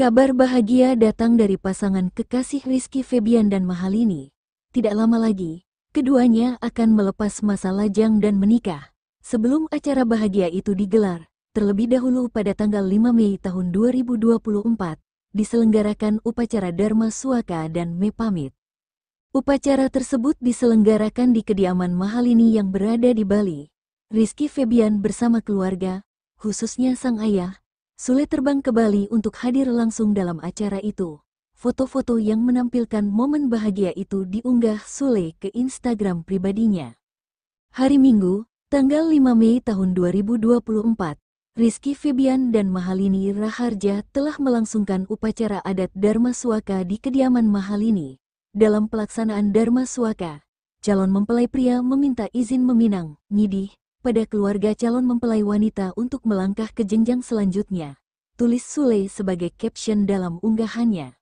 Kabar bahagia datang dari pasangan kekasih Rizky Febian dan Mahalini. Tidak lama lagi, keduanya akan melepas masa lajang dan menikah. Sebelum acara bahagia itu digelar, terlebih dahulu pada tanggal 5 Mei tahun 2024, diselenggarakan upacara Dharma Suaka dan Mepamit. Upacara tersebut diselenggarakan di kediaman Mahalini yang berada di Bali. Rizky Febian bersama keluarga, khususnya sang ayah, Sule terbang ke Bali untuk hadir langsung dalam acara itu. Foto-foto yang menampilkan momen bahagia itu diunggah Sule ke Instagram pribadinya. Hari Minggu, tanggal 5 Mei tahun 2024, Rizky Febian dan Mahalini Raharja telah melangsungkan upacara adat Dharma Suaka di kediaman Mahalini. Dalam pelaksanaan Dharma Suaka, calon mempelai pria meminta izin meminang, nyidih, pada keluarga calon mempelai wanita untuk melangkah ke jenjang selanjutnya, tulis Sule sebagai caption dalam unggahannya.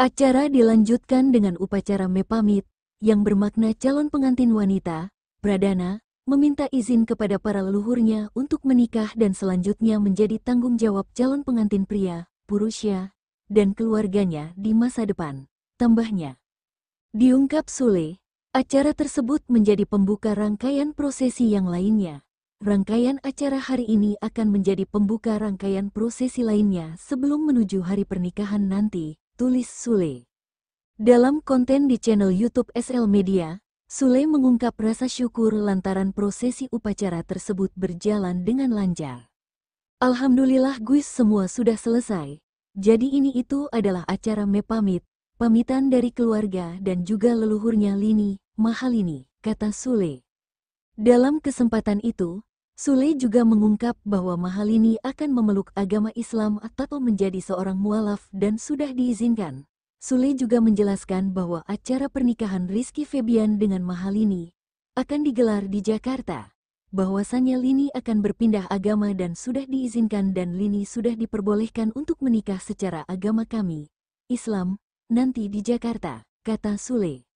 Acara dilanjutkan dengan upacara mepamit, yang bermakna calon pengantin wanita, Pradana, meminta izin kepada para leluhurnya untuk menikah dan selanjutnya menjadi tanggung jawab calon pengantin pria, Purusya, dan keluarganya di masa depan, tambahnya. Diungkap Sule, Acara tersebut menjadi pembuka rangkaian prosesi yang lainnya. Rangkaian acara hari ini akan menjadi pembuka rangkaian prosesi lainnya sebelum menuju hari pernikahan nanti, tulis Sule. Dalam konten di channel YouTube SL Media, Sule mengungkap rasa syukur lantaran prosesi upacara tersebut berjalan dengan lancar. Alhamdulillah guys semua sudah selesai. Jadi ini itu adalah acara mepamit, pamitan dari keluarga dan juga leluhurnya Lini, Mahalini, kata Sule. Dalam kesempatan itu, Sule juga mengungkap bahwa Mahalini akan memeluk agama Islam atau menjadi seorang mualaf dan sudah diizinkan. Sule juga menjelaskan bahwa acara pernikahan Rizky Febian dengan Mahalini akan digelar di Jakarta. Bahwasannya Lini akan berpindah agama dan sudah diizinkan dan Lini sudah diperbolehkan untuk menikah secara agama kami, Islam, nanti di Jakarta, kata Sule.